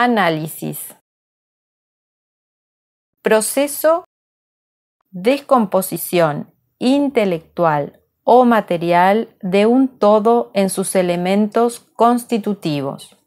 análisis, proceso, descomposición intelectual o material de un todo en sus elementos constitutivos.